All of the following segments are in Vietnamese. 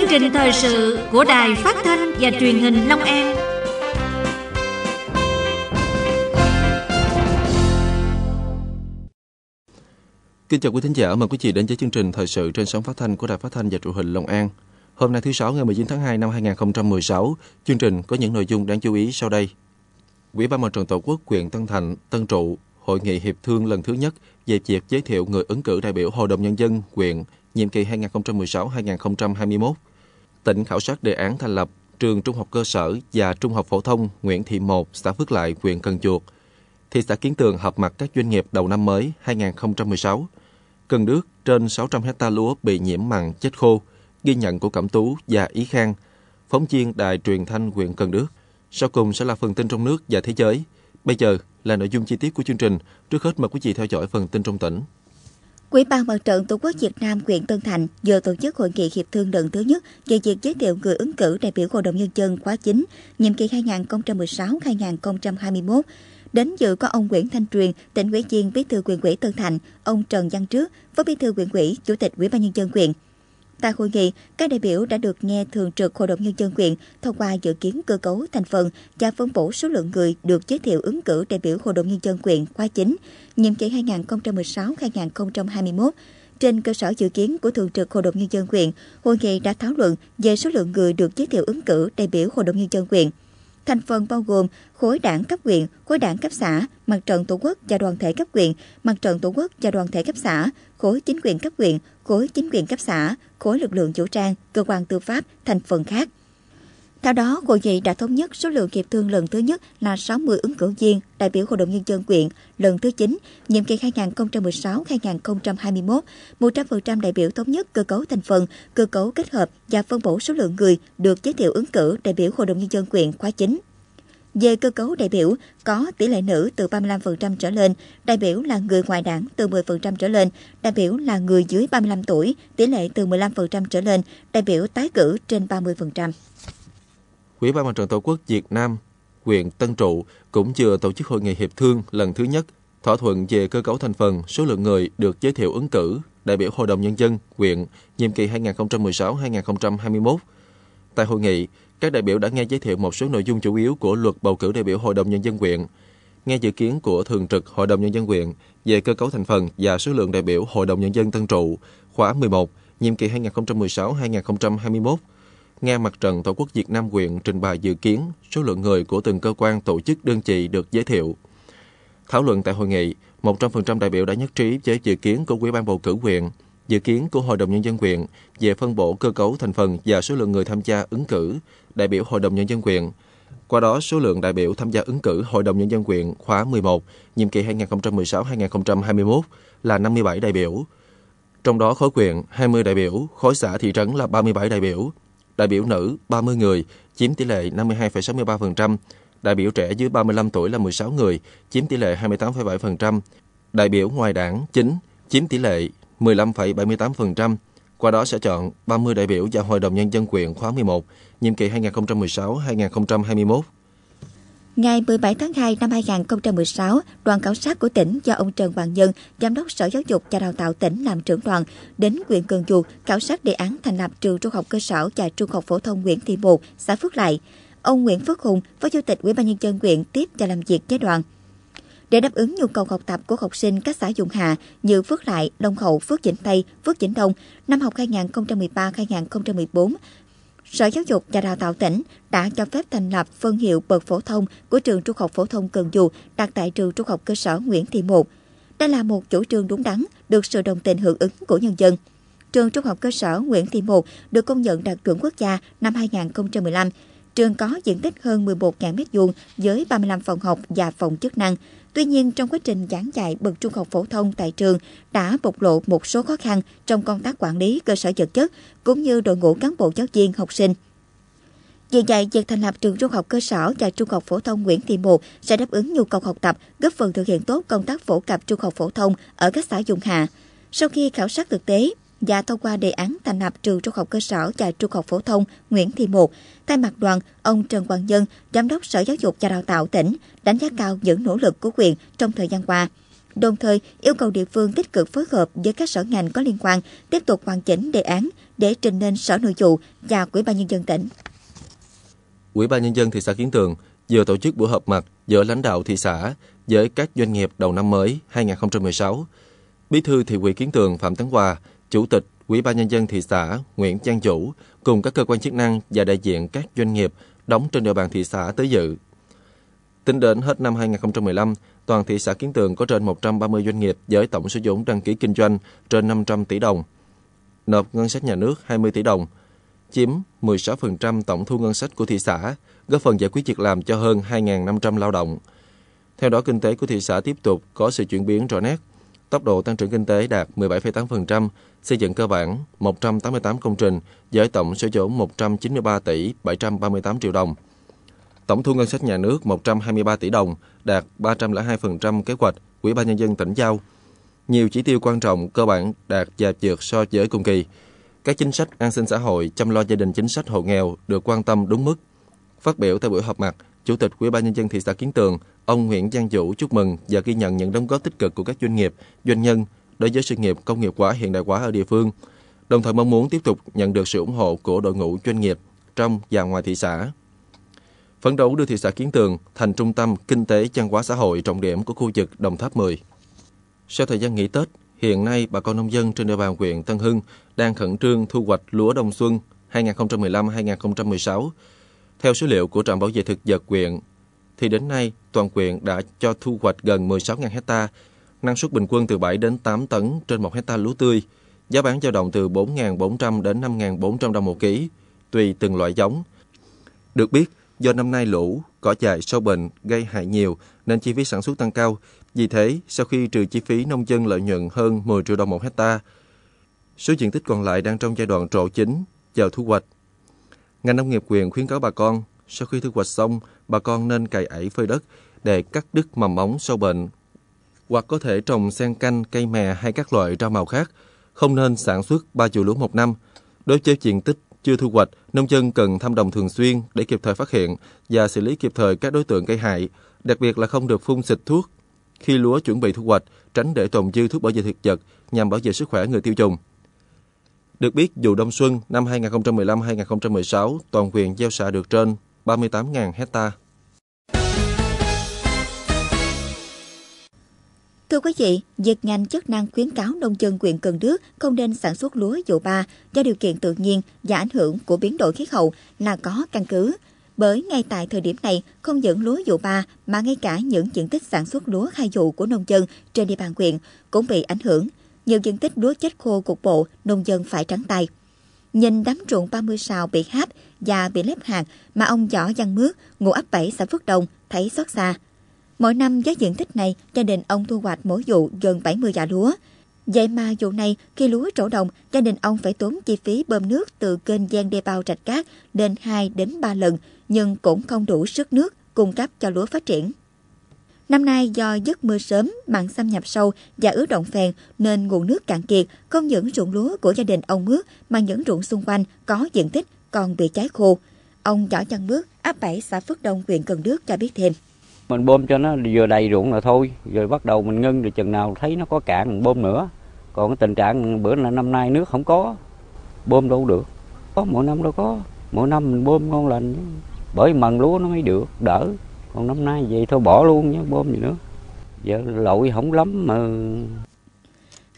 chương trình thời sự của Đài Phát thanh và Truyền hình Long An. Kính chào quý thính giả, mời quý vị đến với chương trình thời sự trên sóng phát thanh của Đài Phát thanh và Truyền hình Long An. Hôm nay thứ sáu ngày 19 tháng 2 năm 2016, chương trình có những nội dung đáng chú ý sau đây. Ủy ban mặt trận Tổ quốc huyện Tân Thành, Tân Trụ, hội nghị hiệp thương lần thứ nhất về việc giới thiệu người ứng cử đại biểu Hội đồng Nhân dân quyền nhiệm kỳ 2016-2021. Tỉnh khảo sát đề án thành lập trường trung học cơ sở và trung học phổ thông Nguyễn Thị Một, xã Phước Lại, huyện Cần Chuột. Thị xã Kiến Tường họp mặt các doanh nghiệp đầu năm mới 2016. Cần Đức trên 600 hecta lúa bị nhiễm mặn chết khô, ghi nhận của Cẩm Tú và Ý Khang, phóng viên đài truyền thanh huyện Cần Đức. Sau cùng sẽ là phần tin trong nước và thế giới. Bây giờ là nội dung chi tiết của chương trình. Trước hết mời quý vị theo dõi phần tin trong tỉnh. Quỹ ban Mặt trận Tổ quốc Việt Nam huyện Tân Thành vừa tổ chức hội nghị hiệp thương lần thứ nhất về việc giới thiệu người ứng cử đại biểu Hội đồng Nhân dân khóa 9, nhiệm kỳ 2016-2021. Đến dự có ông Nguyễn Thanh Truyền, tỉnh ủy viên bí thư huyện ủy Tân Thành, ông Trần Văn Trước, phó bí thư huyện ủy, chủ tịch ủy ban nhân dân huyện. Tại hội nghị, các đại biểu đã được nghe Thường trực Hội đồng Nhân dân huyện thông qua dự kiến cơ cấu thành phần và phân bổ số lượng người được giới thiệu ứng cử đại biểu Hội đồng Nhân dân huyện khóa chính nhiệm kỳ 2016-2021. Trên cơ sở dự kiến của Thường trực Hội đồng Nhân dân huyện, hội nghị đã thảo luận về số lượng người được giới thiệu ứng cử đại biểu Hội đồng Nhân dân huyện. Thành phần bao gồm khối đảng cấp huyện, khối đảng cấp xã, mặt trận tổ quốc và đoàn thể cấp huyện, mặt trận tổ quốc và đoàn thể cấp xã, khối chính quyền cấp huyện, khối chính quyền cấp xã, khối lực lượng vũ trang, cơ quan tư pháp, thành phần khác. Theo đó, hội nghị đã thống nhất số lượng hiệp thương lần thứ nhất là 60 ứng cử viên đại biểu Hội đồng Nhân dân quyện lần thứ 9, nhiệm kỳ 2016-2021, 100% đại biểu thống nhất cơ cấu thành phần, cơ cấu kết hợp và phân bổ số lượng người được giới thiệu ứng cử đại biểu Hội đồng Nhân dân quyện khóa 9. Về cơ cấu đại biểu, có tỷ lệ nữ từ 35% trở lên, đại biểu là người ngoài đảng từ 10% trở lên, đại biểu là người dưới 35 tuổi, tỷ lệ từ 15% trở lên, đại biểu tái cử trên 30%. Ủy ban Mặt trận Tổ quốc Việt Nam, huyện Tân Trụ cũng vừa tổ chức hội nghị hiệp thương lần thứ nhất, thỏa thuận về cơ cấu thành phần, số lượng người được giới thiệu ứng cử đại biểu Hội đồng Nhân dân, huyện, nhiệm kỳ 2016-2021. Tại hội nghị, các đại biểu đã nghe giới thiệu một số nội dung chủ yếu của luật bầu cử đại biểu Hội đồng Nhân dân quyện, nghe dự kiến của Thường trực Hội đồng Nhân dân quyện về cơ cấu thành phần và số lượng đại biểu Hội đồng Nhân dân Tân Trụ khóa 11, nhiệm kỳ 2016-2021, nghe mặt trận Tổ quốc Việt Nam quyện trình bày dự kiến số lượng người của từng cơ quan tổ chức đơn vị được giới thiệu. Thảo luận tại hội nghị, 100% đại biểu đã nhất trí với dự kiến của Ủy ban bầu cử quyện, dự kiến của Hội đồng Nhân dân quyện về phân bổ cơ cấu thành phần và số lượng người tham gia ứng cử, đại biểu Hội đồng Nhân dân quyền. Qua đó, số lượng đại biểu tham gia ứng cử Hội đồng Nhân dân quyền khóa 11, nhiệm kỳ 2016-2021 là 57 đại biểu. Trong đó khối quyền 20 đại biểu, khối xã thị trấn là 37 đại biểu, đại biểu nữ 30 người, chiếm tỷ lệ 52,63%, đại biểu trẻ dưới 35 tuổi là 16 người, chiếm tỷ lệ 28,7%, đại biểu ngoài đảng 9, chiếm tỷ lệ 15,78%, qua đó sẽ chọn 30 đại biểu vào Hội đồng Nhân dân quyền khóa 11, nhiệm kỳ 2016-2021. Ngày 17 tháng 2 năm 2016, đoàn khảo sát của tỉnh do ông Trần Hoàng Nhân, Giám đốc Sở Giáo dục và Đào tạo tỉnh làm trưởng đoàn, đến huyện Cần Duộc khảo sát đề án thành lập trường trung học cơ sở và trung học phổ thông Nguyễn Thị Một, xã Phước Lại. Ông Nguyễn Phước Hùng, Phó Chủ tịch Ủy ban nhân dân huyện tiếp và làm việc với đoàn để đáp ứng nhu cầu học tập của học sinh các xã Dùng Hà như Phước Lại, Đông Hậu, Phước Vĩnh Tây, Phước Vĩnh Đông năm học 2013-2014. Sở Giáo dục và Đào tạo tỉnh đã cho phép thành lập phân hiệu bậc phổ thông của trường Trung học phổ thông Cần Duộc đặt tại trường Trung học cơ sở Nguyễn Thị Một. Đây là một chủ trương đúng đắn, được sự đồng tình hưởng ứng của nhân dân. Trường Trung học cơ sở Nguyễn Thị Một được công nhận đạt chuẩn quốc gia năm 2015 trường có diện tích hơn 11.000 m2 với 35 phòng học và phòng chức năng. Tuy nhiên, trong quá trình giảng dạy bậc trung học phổ thông tại trường đã bộc lộ một số khó khăn trong công tác quản lý cơ sở vật chất cũng như đội ngũ cán bộ giáo viên học sinh. Vì vậy, việc thành lập trường trung học cơ sở và trung học phổ thông Nguyễn Thị Một sẽ đáp ứng nhu cầu học tập, góp phần thực hiện tốt công tác phổ cập trung học phổ thông ở các xã vùng hạ. Sau khi khảo sát thực tế, và dạ thông qua đề án thành lập trường trung học cơ sở và trung học phổ thông Nguyễn Thị Một. Thay mặt đoàn, ông Trần Quang Nhân, Giám đốc Sở Giáo dục và Đào tạo tỉnh, đánh giá cao những nỗ lực của huyện trong thời gian qua đồng thời yêu cầu địa phương tích cực phối hợp với các sở ngành có liên quan tiếp tục hoàn chỉnh đề án để trình lên Sở Nội vụ và Ủy ban nhân dân tỉnh. Ủy ban nhân dân thị xã Kiến Tường vừa tổ chức buổi họp mặt giữa lãnh đạo thị xã với các doanh nghiệp đầu năm mới 2016. Bí thư thị ủy Kiến Tường Phạm Tấn Hòa Chủ tịch Ủy ban nhân dân thị xã Nguyễn Trang Chủ cùng các cơ quan chức năng và đại diện các doanh nghiệp đóng trên địa bàn thị xã tới dự. Tính đến hết năm 2015, toàn thị xã Kiến Tường có trên 130 doanh nghiệp với tổng số vốn đăng ký kinh doanh trên 500 tỷ đồng, nộp ngân sách nhà nước 20 tỷ đồng, chiếm 16% tổng thu ngân sách của thị xã, góp phần giải quyết việc làm cho hơn 2.500 lao động. Theo đó, kinh tế của thị xã tiếp tục có sự chuyển biến rõ nét, tốc độ tăng trưởng kinh tế đạt 17,8%, xây dựng cơ bản 188 công trình với tổng số vốn 193 tỷ 738 triệu đồng. Tổng thu ngân sách nhà nước 123 tỷ đồng, đạt 302% kế hoạch Ủy ban nhân dân tỉnh giao. Nhiều chỉ tiêu quan trọng cơ bản đạt và vượt so với cùng kỳ. Các chính sách an sinh xã hội chăm lo gia đình chính sách hộ nghèo được quan tâm đúng mức. Phát biểu tại buổi họp mặt, Chủ tịch Ủy ban nhân dân thị xã Kiến Tường, ông Nguyễn Giang Vũ chúc mừng và ghi nhận những đóng góp tích cực của các doanh nghiệp, doanh nhân đối với sự nghiệp công nghiệp hóa hiện đại hóa ở địa phương. Đồng thời mong muốn tiếp tục nhận được sự ủng hộ của đội ngũ doanh nghiệp trong và ngoài thị xã. Phấn đấu đưa thị xã Kiến Tường thành trung tâm kinh tế văn hóa xã hội trọng điểm của khu vực Đồng Tháp 10. Sau thời gian nghỉ Tết, hiện nay bà con nông dân trên địa bàn huyện Tân Hưng đang khẩn trương thu hoạch lúa đông xuân 2015-2016 theo số liệu của Trạm Bảo vệ Thực vật Quyện, thì đến nay toàn Quyện đã cho thu hoạch gần 16.000 hecta, năng suất bình quân từ 7 đến 8 tấn trên 1 hecta lúa tươi, giá bán dao động từ 4.400 đến 5.400 đồng một ký, tùy từng loại giống. Được biết, do năm nay lũ, cỏ dại, sâu bệnh gây hại nhiều nên chi phí sản xuất tăng cao. Vì thế, sau khi trừ chi phí nông dân lợi nhuận hơn 10 triệu đồng một hecta, số diện tích còn lại đang trong giai đoạn trộn chính, chờ thu hoạch. Ngành nông nghiệp quyền khuyến cáo bà con, sau khi thu hoạch xong, bà con nên cày ẩy phơi đất để cắt đứt mầm móng sâu bệnh. Hoặc có thể trồng sen canh, cây mè hay các loại rau màu khác, không nên sản xuất ba triệu lúa một năm. Đối với diện tích chưa thu hoạch, nông dân cần thăm đồng thường xuyên để kịp thời phát hiện và xử lý kịp thời các đối tượng gây hại, đặc biệt là không được phun xịt thuốc khi lúa chuẩn bị thu hoạch, tránh để tồn dư thuốc bảo vệ thực vật nhằm bảo vệ sức khỏe người tiêu dùng. Được biết, vụ đông xuân năm 2015-2016, toàn huyện gieo xạ được trên 38.000 hecta. Thưa quý vị, việc ngành chức năng khuyến cáo nông dân huyện Cần Đước không nên sản xuất lúa vụ ba do điều kiện tự nhiên và ảnh hưởng của biến đổi khí hậu là có căn cứ. Bởi ngay tại thời điểm này, không những lúa vụ ba mà ngay cả những diện tích sản xuất lúa khai vụ của nông dân trên địa bàn huyện cũng bị ảnh hưởng – nhiều diện tích lúa chết khô cục bộ, nông dân phải trắng tay. Nhìn đám ruộng 30 sào bị háp và bị lép hàng mà ông Võ Văn Mướt, ngụ ấp 7 xã Phước Đồng, thấy xót xa. Mỗi năm với diện tích này, gia đình ông thu hoạch mỗi vụ gần 70 dạ lúa. Vậy mà vụ này, khi lúa trổ đồng, gia đình ông phải tốn chi phí bơm nước từ kênh gian đê bao rạch cát lên 2 đến 3 lần, nhưng cũng không đủ sức nước cung cấp cho lúa phát triển. Năm nay do giấc mưa sớm, mặn xâm nhập sâu và ứ động phèn nên nguồn nước cạn kiệt, không những ruộng lúa của gia đình ông Mước mà những ruộng xung quanh có diện tích còn bị cháy khô. Ông Võ Chân Bước, ấp 7 xã Phước Đông, huyện Cần Đước cho biết thêm. Mình bơm cho nó vừa đầy ruộng là thôi, rồi bắt đầu mình ngưng được chừng nào thấy nó có cạn mình bơm nữa. Còn cái tình trạng bữa là năm nay nước không có, bơm đâu được. Có mỗi năm đâu có, mỗi năm mình bơm ngon lành, bởi mần lúa nó mới được, đỡ còn năm nay vậy thôi bỏ luôn nhé bơm gì nữa giờ lội không lắm mà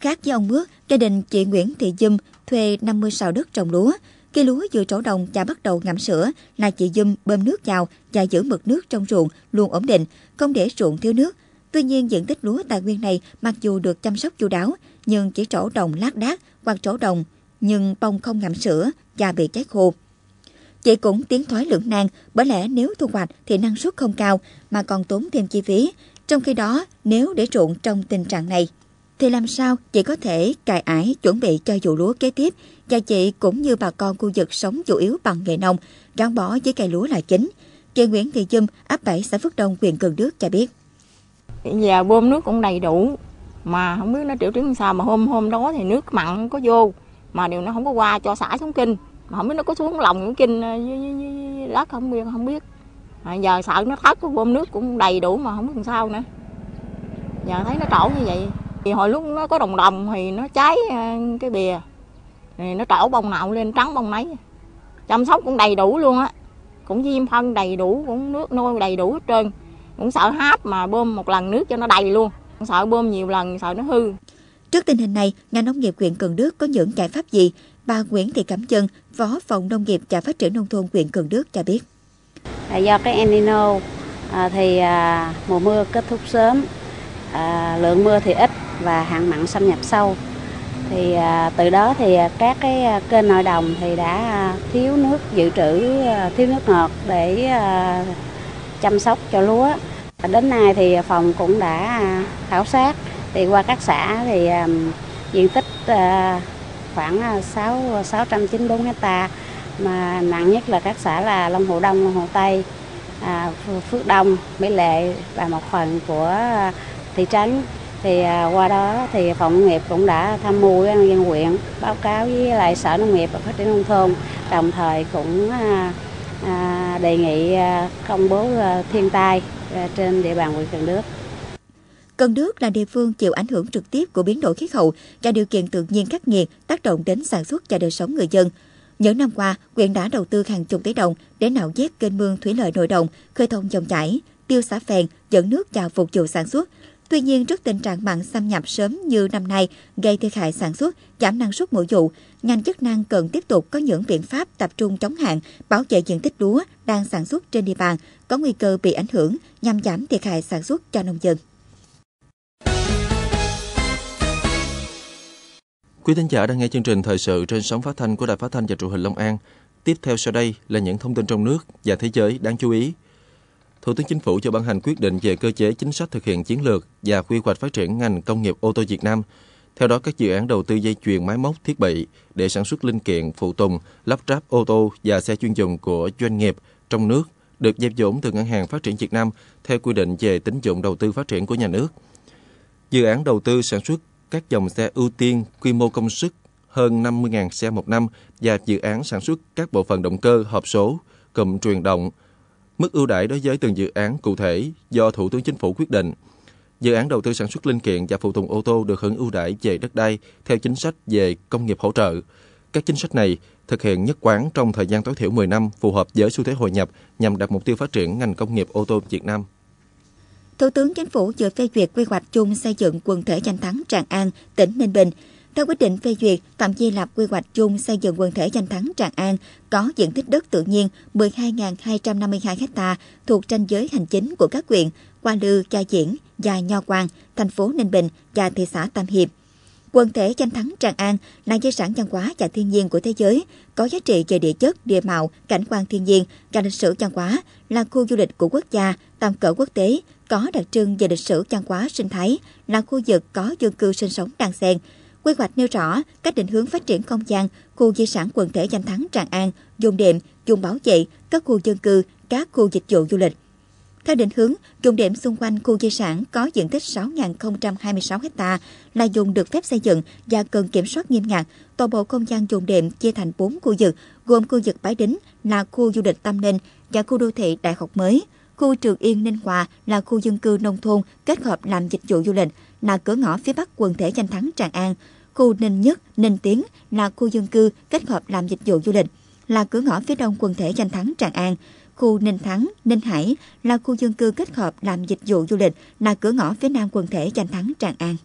khác với ông bước gia đình chị Nguyễn Thị Dâm thuê 50 sào đất trồng lúa khi lúa vừa trổ đồng và bắt đầu ngậm sữa là chị Dâm bơm nước vào và giữ mực nước trong ruộng luôn ổn định không để ruộng thiếu nước Tuy nhiên diện tích lúa tài nguyên này mặc dù được chăm sóc chu đáo nhưng chỉ trổ đồng lác đác hoặc trổ đồng nhưng bông không ngậm sữa và bị cháy khô. Chị cũng tiến thoái lưỡng nan, bởi lẽ nếu thu hoạch thì năng suất không cao mà còn tốn thêm chi phí. Trong khi đó, nếu để ruộng trong tình trạng này, thì làm sao chị có thể cài ải chuẩn bị cho vụ lúa kế tiếp và chị cũng như bà con khu vực sống chủ yếu bằng nghề nông, gắn bó với cây lúa là chính. Chị Nguyễn Thị Dâm, ấp 7 xã Phước Đông, huyện Cần Đức cho biết. Bây giờ bơm nước cũng đầy đủ, mà không biết nó triệu chứng sao mà hôm hôm đó thì nước mặn có vô, mà điều nó không có qua cho xã xuống kinh mà không biết nó có xuống lòng những kinh ờ, với, với, đất không biết không biết à, giờ sợ nó thất bơm nước cũng đầy đủ mà không biết làm sao nữa giờ thấy nó trổ như vậy thì hồi lúc nó có đồng đồng thì nó cháy ờ, cái bìa thì nó trổ bông nào lên trắng bông nấy chăm sóc cũng đầy đủ luôn á cũng diêm phân đầy đủ cũng nước nuôi đầy đủ hết trơn cũng sợ háp mà bơm một lần nước cho nó đầy luôn cũng sợ bơm nhiều lần sợ nó hư Trước tình hình này, ngành nông nghiệp huyện Cần Đức có những giải pháp gì bà Nguyễn Thị Cẩm Chân, Phó phòng Nông nghiệp và Phát triển Nông thôn huyện Cần Đức cho biết. À, do cái El Nino à, thì à, mùa mưa kết thúc sớm, lượng mưa thì ít và hạn mặn xâm nhập sâu. Thì từ đó thì các cái kênh nội đồng thì đã thiếu nước dự trữ, thiếu nước ngọt để chăm sóc cho lúa. Đến nay thì phòng cũng đã khảo sát thì qua các xã thì diện tích khoảng 6 694 hecta mà nặng nhất là các xã là Long Hồ Đông, Long Hồ Tây, à, Phước Đông, Mỹ Lệ và một phần của thị trấn thì à, qua đó thì phòng nông nghiệp cũng đã tham mưu với dân huyện báo cáo với lại sở nông nghiệp và phát triển nông thôn đồng thời cũng à, đề nghị công bố thiên tai trên địa bàn huyện Cần Đước Cần Đức là địa phương chịu ảnh hưởng trực tiếp của biến đổi khí hậu và điều kiện tự nhiên khắc nghiệt tác động đến sản xuất và đời sống người dân. Những năm qua, huyện đã đầu tư hàng chục tỷ đồng để nạo vét kênh mương thủy lợi nội đồng, khơi thông dòng chảy, tiêu xả phèn, dẫn nước vào phục vụ sản xuất. Tuy nhiên, trước tình trạng mặn xâm nhập sớm như năm nay gây thiệt hại sản xuất, giảm năng suất mùa vụ, ngành chức năng cần tiếp tục có những biện pháp tập trung chống hạn, bảo vệ diện tích lúa đang sản xuất trên địa bàn có nguy cơ bị ảnh hưởng nhằm giảm thiệt hại sản xuất cho nông dân. Quý thính giả đang nghe chương trình thời sự trên sóng phát thanh của Đài Phát thanh và Truyền hình Long An. Tiếp theo sau đây là những thông tin trong nước và thế giới đáng chú ý. Thủ tướng Chính phủ cho ban hành quyết định về cơ chế chính sách thực hiện chiến lược và quy hoạch phát triển ngành công nghiệp ô tô Việt Nam. Theo đó, các dự án đầu tư dây chuyền máy móc thiết bị để sản xuất linh kiện, phụ tùng, lắp ráp ô tô và xe chuyên dùng của doanh nghiệp trong nước được dây vốn từ Ngân hàng Phát triển Việt Nam theo quy định về tín dụng đầu tư phát triển của nhà nước. Dự án đầu tư sản xuất các dòng xe ưu tiên quy mô công suất hơn 50.000 xe một năm và dự án sản xuất các bộ phận động cơ hộp số, cụm truyền động. Mức ưu đãi đối với từng dự án cụ thể do Thủ tướng Chính phủ quyết định. Dự án đầu tư sản xuất linh kiện và phụ tùng ô tô được hưởng ưu đãi về đất đai theo chính sách về công nghiệp hỗ trợ. Các chính sách này thực hiện nhất quán trong thời gian tối thiểu 10 năm phù hợp với xu thế hội nhập nhằm đạt mục tiêu phát triển ngành công nghiệp ô tô Việt Nam. Thủ tướng Chính phủ vừa phê duyệt quy hoạch chung xây dựng quần thể danh thắng Tràng An, tỉnh Ninh Bình. Theo quyết định phê duyệt, tạm vi lập quy hoạch chung xây dựng quần thể danh thắng Tràng An có diện tích đất tự nhiên 12.252 ha thuộc tranh giới hành chính của các huyện Qua Lư, Cha Diễn và Nho Quang, thành phố Ninh Bình và thị xã Tam Hiệp. Quần thể danh thắng Tràng An là di sản văn hóa và thiên nhiên của thế giới, có giá trị về địa chất, địa mạo, cảnh quan thiên nhiên và lịch sử văn hóa, là khu du lịch của quốc gia, tầm cỡ quốc tế, có đặc trưng về lịch sử văn hóa sinh thái là khu vực có dân cư sinh sống đan xen. Quy hoạch nêu rõ các định hướng phát triển không gian, khu di sản quần thể danh thắng Tràng An, dùng đệm, dùng bảo vệ, các khu dân cư, các khu dịch vụ du lịch. Theo định hướng, dùng đệm xung quanh khu di sản có diện tích 6.026 ha là dùng được phép xây dựng và cần kiểm soát nghiêm ngặt. Toàn bộ không gian dùng đệm chia thành 4 khu vực, gồm khu vực Bái Đính là khu du lịch Tâm Ninh và khu đô thị Đại học mới – Khu Trường Yên Ninh Hòa là khu dân cư nông thôn kết hợp làm dịch vụ du lịch, là cửa ngõ phía bắc quần thể danh thắng Tràng An. Khu Ninh Nhất, Ninh Tiến là khu dân cư kết hợp làm dịch vụ du lịch, là cửa ngõ phía đông quần thể danh thắng Tràng An. Khu Ninh Thắng, Ninh Hải là khu dân cư kết hợp làm dịch vụ du lịch, là cửa ngõ phía nam quần thể danh thắng Tràng An.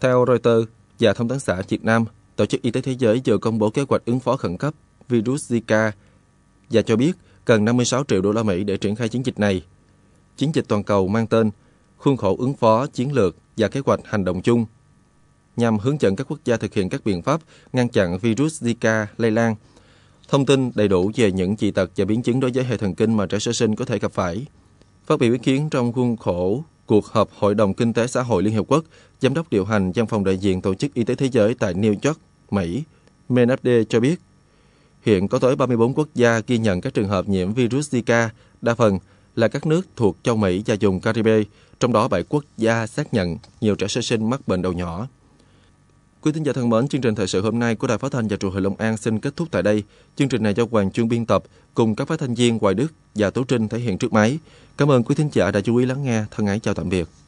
Theo Reuters và Thông tấn xã Việt Nam, Tổ chức Y tế Thế giới vừa công bố kế hoạch ứng phó khẩn cấp virus Zika và cho biết cần 56 triệu đô la Mỹ để triển khai chiến dịch này. Chiến dịch toàn cầu mang tên Khuôn khổ ứng phó chiến lược và kế hoạch hành động chung nhằm hướng dẫn các quốc gia thực hiện các biện pháp ngăn chặn virus Zika lây lan, thông tin đầy đủ về những dị tật và biến chứng đối với hệ thần kinh mà trẻ sơ sinh có thể gặp phải. Phát biểu ý kiến trong khuôn khổ cuộc họp Hội đồng Kinh tế Xã hội Liên Hiệp Quốc, Giám đốc điều hành văn phòng đại diện Tổ chức Y tế Thế giới tại New York, Mỹ, Menabde cho biết Hiện có tới 34 quốc gia ghi nhận các trường hợp nhiễm virus Zika, đa phần là các nước thuộc châu Mỹ và vùng Caribe, trong đó 7 quốc gia xác nhận nhiều trẻ sơ sinh mắc bệnh đầu nhỏ. Quý thính giả thân mến, chương trình thời sự hôm nay của Đài Phát thanh và Truyền hình Long An xin kết thúc tại đây. Chương trình này do Hoàng Chuyên biên tập cùng các phát thanh viên Hoài Đức và Tố Trinh thể hiện trước máy. Cảm ơn quý thính giả đã chú ý lắng nghe. Thân ái chào tạm biệt.